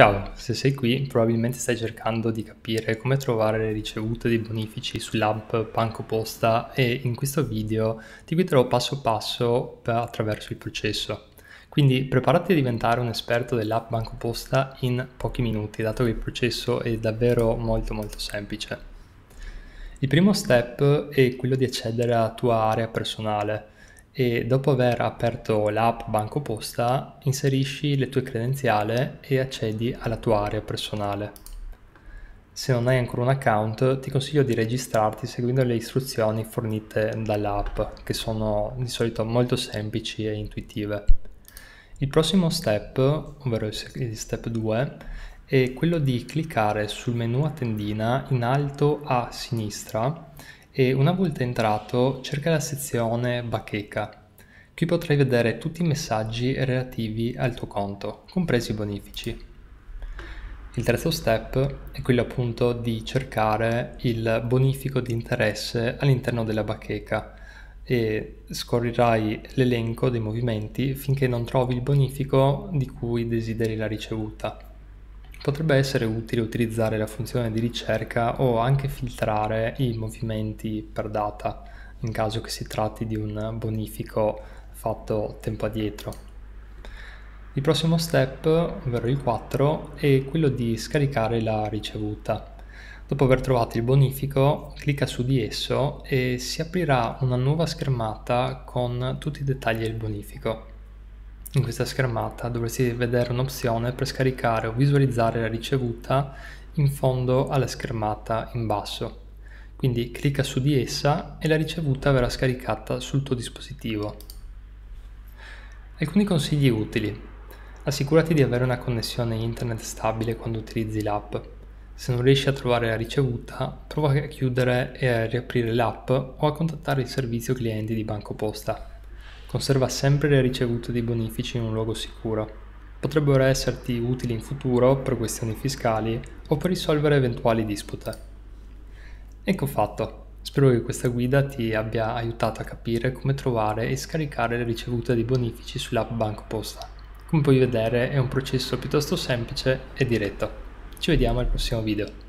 Ciao, se sei qui probabilmente stai cercando di capire come trovare le ricevute di bonifici sull'app Banco Posta e in questo video ti guiderò passo passo attraverso il processo. Quindi preparati a diventare un esperto dell'app Banco Posta in pochi minuti, dato che il processo è davvero molto molto semplice. Il primo step è quello di accedere alla tua area personale e dopo aver aperto l'app Banco Posta inserisci le tue credenziali e accedi alla tua area personale. Se non hai ancora un account ti consiglio di registrarti seguendo le istruzioni fornite dall'app che sono di solito molto semplici e intuitive. Il prossimo step, ovvero il step 2, è quello di cliccare sul menu a tendina in alto a sinistra e una volta entrato cerca la sezione bacheca. Qui potrai vedere tutti i messaggi relativi al tuo conto, compresi i bonifici. Il terzo step è quello appunto di cercare il bonifico di interesse all'interno della bacheca e scorrirai l'elenco dei movimenti finché non trovi il bonifico di cui desideri la ricevuta. Potrebbe essere utile utilizzare la funzione di ricerca o anche filtrare i movimenti per data in caso che si tratti di un bonifico fatto tempo addietro. Il prossimo step, ovvero il 4, è quello di scaricare la ricevuta. Dopo aver trovato il bonifico, clicca su di esso e si aprirà una nuova schermata con tutti i dettagli del bonifico. In questa schermata dovresti vedere un'opzione per scaricare o visualizzare la ricevuta in fondo alla schermata in basso. Quindi clicca su di essa e la ricevuta verrà scaricata sul tuo dispositivo. Alcuni consigli utili. Assicurati di avere una connessione internet stabile quando utilizzi l'app. Se non riesci a trovare la ricevuta, prova a chiudere e a riaprire l'app o a contattare il servizio clienti di Banco Posta. Conserva sempre le ricevute dei bonifici in un luogo sicuro. Potrebbero esserti utili in futuro per questioni fiscali o per risolvere eventuali dispute. Ecco fatto. Spero che questa guida ti abbia aiutato a capire come trovare e scaricare le ricevute dei bonifici sull'app BancoPosta. Come puoi vedere è un processo piuttosto semplice e diretto. Ci vediamo al prossimo video.